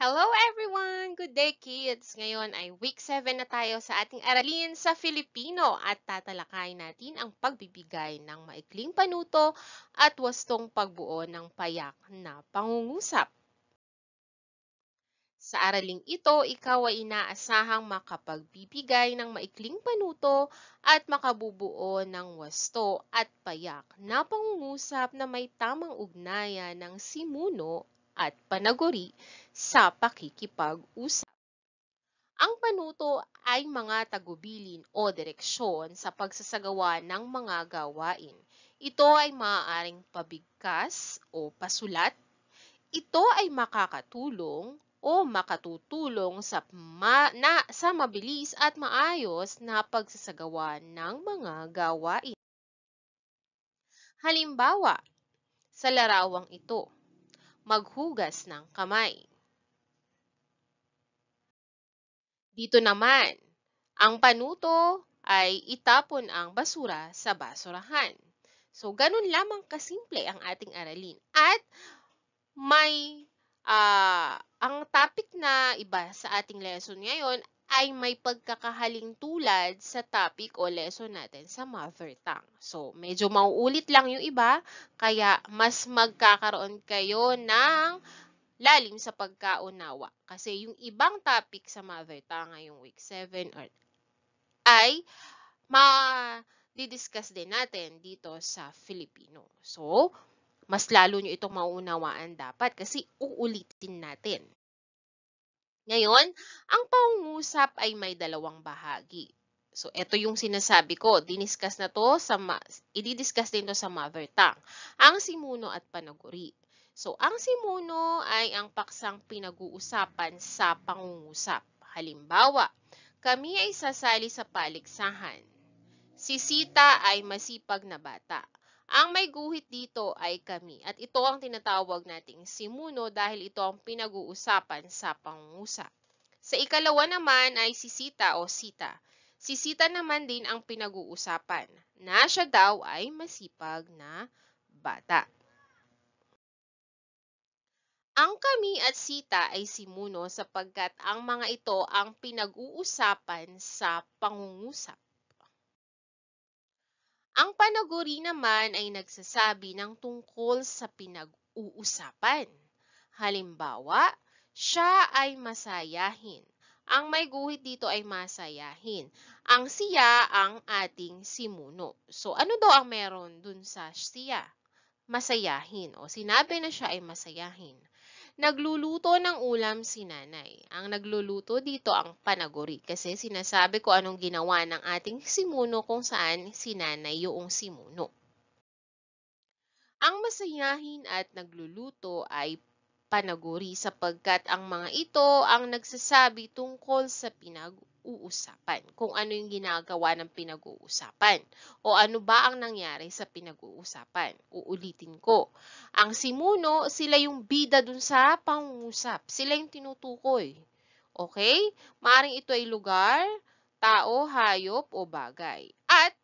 Hello everyone! Good day kids! Ngayon ay week 7 na tayo sa ating aralin sa Filipino at tatalakay natin ang pagbibigay ng maikling panuto at wastong pagbuo ng payak na pangungusap. Sa araling ito, ikaw ay inaasahang makapagbibigay ng maikling panuto at makabubuo ng wasto at payak na pangungusap na may tamang ugnayan ng simuno at panaguri sa pakikipag-usap. Ang panuto ay mga tagubilin o direksyon sa pagsasagawa ng mga gawain. Ito ay maaaring pabigkas o pasulat. Ito ay makakatulong o makatutulong sa, ma na, sa mabilis at maayos na pagsasagawa ng mga gawain. Halimbawa, sa larawang ito, maghugas ng kamay. Dito naman, ang panuto ay itapon ang basura sa basurahan. So, ganun lamang kasimple ang ating aralin. At may uh, ang topic na iba sa ating lesson ngayon ay may pagkakahaling tulad sa topic o lesson natin sa mother tongue. So, medyo mauulit lang yung iba, kaya mas magkakaroon kayo ng lalim sa pagkaunawa. Kasi yung ibang topic sa mother tongue ngayong week 7 or ay ma-discuss din natin dito sa Filipino. So, mas lalo nyo itong maunawaan dapat kasi uulitin natin. Ngayon, ang pangungusap ay may dalawang bahagi. So, ito yung sinasabi ko. Diniscuss na to sa, ididiscuss din to sa mother tongue. Ang simuno at panaguri. So, ang simuno ay ang paksang pinag-uusapan sa pangungusap. Halimbawa, kami ay sasali sa paligsahan. Si Sita ay masipag na bata. Ang may guhit dito ay kami at ito ang tinatawag nating simuno dahil ito ang pinag-uusapan sa pangungusa. Sa ikalawa naman ay si Sita o Sita. Si Sita naman din ang pinag-uusapan na siya daw ay masipag na bata. Ang kami at Sita ay simuno sapagkat ang mga ito ang pinag-uusapan sa pangungusap. Ang panaguri naman ay nagsasabi ng tungkol sa pinag-uusapan. Halimbawa, siya ay masayahin. Ang may guhit dito ay masayahin. Ang siya ang ating simuno. So, ano daw ang meron dun sa siya? Masayahin. O, sinabi na siya ay masayahin. Nagluluto ng ulam si nanay. Ang nagluluto dito ang panaguri kasi sinasabi ko anong ginawa ng ating simuno kung saan si nanay yung simuno. Ang masayahin at nagluluto ay panaguri sapagkat ang mga ito ang nagsasabi tungkol sa pinag-uusapan, kung ano yung ginagawa ng pinag-uusapan, o ano ba ang nangyari sa pinag-uusapan. Uulitin ko, ang simuno, sila yung bida dun sa pangungusap, sila yung tinutukoy. Okay? Maaring ito ay lugar, tao, hayop, o bagay. At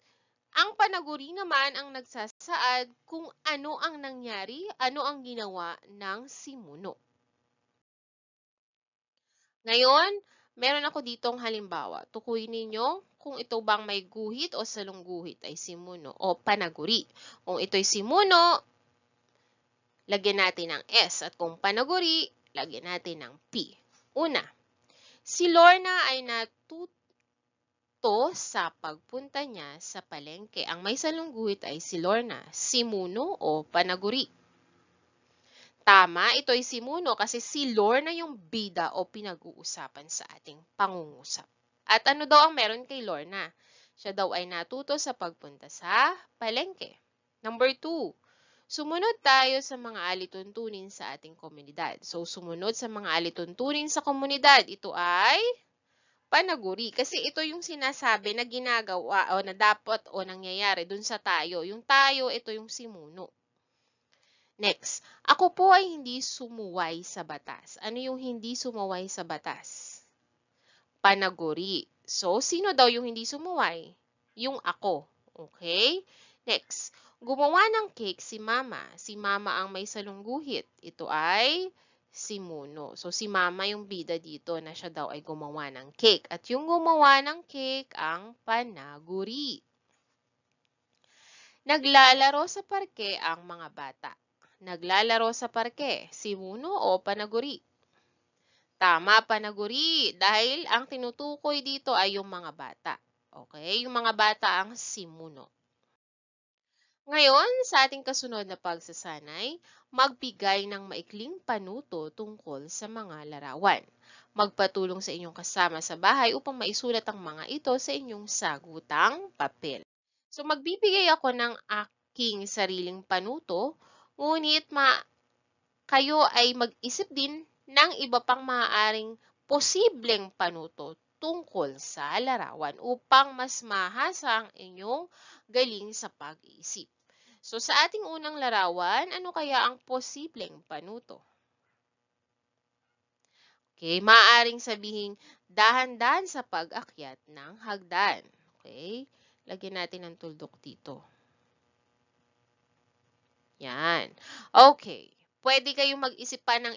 ang panaguri naman ang nagsasabi saad kung ano ang nangyari, ano ang ginawa ng simuno. Ngayon, meron ako ditong halimbawa. Tukuyin ninyo kung ito bang may guhit o salungguhit ay simuno o panaguri. Kung ito'y simuno, lagyan natin ng S. At kung panaguri, lagyan natin ng P. Una, si Lorna ay natuto ito sa pagpunta niya sa palengke. Ang may salungguhit ay si Lorna, si Muno o Panaguri. Tama, ito ay si Muno kasi si Lorna yung bida o pinag-uusapan sa ating pangungusap. At ano daw ang meron kay Lorna? Siya daw ay natuto sa pagpunta sa palengke. Number two, Sumunod tayo sa mga alituntunin sa ating komunidad. So, sumunod sa mga alituntunin sa komunidad. Ito ay panaguri kasi ito yung sinasabi na ginagawa o na dapat o nangyayari dun sa tayo. Yung tayo, ito yung simuno. Next, ako po ay hindi sumuway sa batas. Ano yung hindi sumuway sa batas? Panaguri. So, sino daw yung hindi sumuway? Yung ako. Okay? Next, gumawa ng cake si mama. Si mama ang may salungguhit. Ito ay si Muno. So, si Mama yung bida dito na siya daw ay gumawa ng cake. At yung gumawa ng cake ang panaguri. Naglalaro sa parke ang mga bata. Naglalaro sa parke, si Muno o panaguri. Tama, panaguri. Dahil ang tinutukoy dito ay yung mga bata. Okay? Yung mga bata ang si Muno. Ngayon, sa ating kasunod na pagsasanay, magbigay ng maikling panuto tungkol sa mga larawan. Magpatulong sa inyong kasama sa bahay upang maisulat ang mga ito sa inyong sagutang papel. So, magbibigay ako ng aking sariling panuto, ngunit ma kayo ay mag-isip din ng iba pang maaaring posibleng panuto tungkol sa larawan upang mas mahasa ang inyong galing sa pag-iisip. So, sa ating unang larawan, ano kaya ang posibleng panuto? Okay, maaring sabihin dahan-dahan sa pag-akyat ng hagdan. Okay? Lagyan natin ng tuldok dito. Yan. Okay. Pwede kayong mag-isip pa ng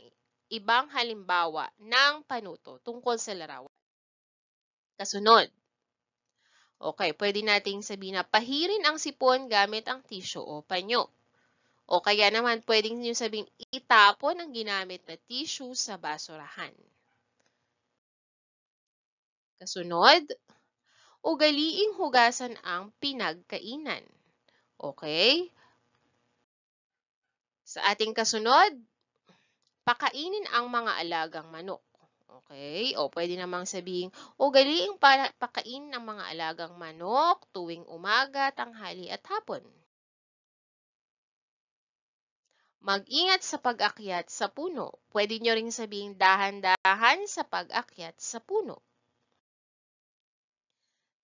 ibang halimbawa ng panuto tungkol sa larawan. Kasunod, Okay, pwede nating sabihin na pahirin ang sipon gamit ang tissue o panyo. O kaya naman, pwedeng nyo sabihin itapon ang ginamit na tissue sa basurahan. Kasunod, ugaliing hugasan ang pinagkainan. Okay? Sa ating kasunod, pakainin ang mga alagang manok. Okay? O pwede namang o galing para pakain ng mga alagang manok tuwing umaga, tanghali at hapon. Mag-ingat sa pag-akyat sa puno. Pwede nyo ring sabihing dahan-dahan sa pag-akyat sa puno.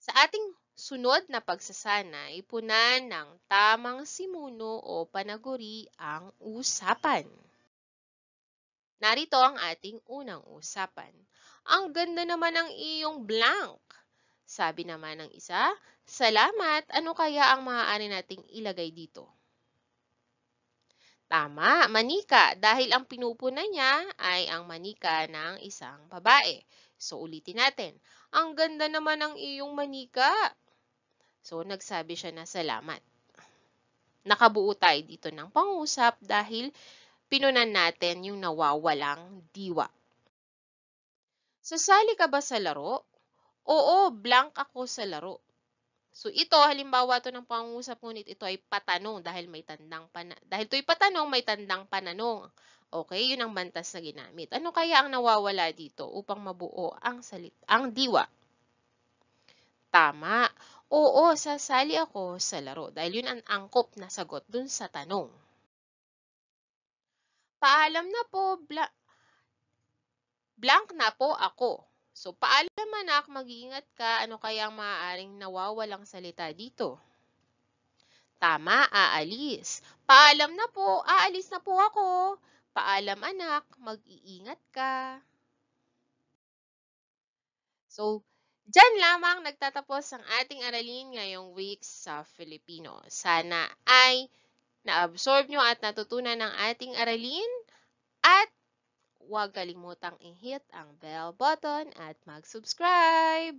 Sa ating sunod na pagsasana, ipunan ng tamang simuno o panaguri ang usapan. Narito ang ating unang usapan. Ang ganda naman ng iyong blank. Sabi naman ng isa, salamat, ano kaya ang maaari nating ilagay dito? Tama, manika, dahil ang pinupuna niya ay ang manika ng isang babae. So, ulitin natin, ang ganda naman ng iyong manika. So, nagsabi siya na salamat. Nakabuo tayo dito ng pangusap dahil pinunan natin yung nawawalang diwa. Sasali ka ba sa laro? Oo, blank ako sa laro. So ito, halimbawa ito ng pangungusap, ngunit ito ay patanong dahil may tandang pana dahil ito'y patanong, may tandang pananong. Okay, yun ang bantas na ginamit. Ano kaya ang nawawala dito upang mabuo ang salit ang diwa? Tama. Oo, sasali ako sa laro dahil yun ang angkop na sagot dun sa tanong. Paalam na po, bla blank na po ako. So, paalam anak, mag-iingat ka, ano kaya ang maaaring nawawalang salita dito? Tama, aalis. Paalam na po, aalis na po ako. Paalam anak, mag-iingat ka. So, Diyan lamang nagtatapos ang ating aralin ngayong week sa Filipino. Sana ay na-absorb nyo at natutunan ng ating aralin. At huwag kalimutang i-hit ang bell button at mag-subscribe!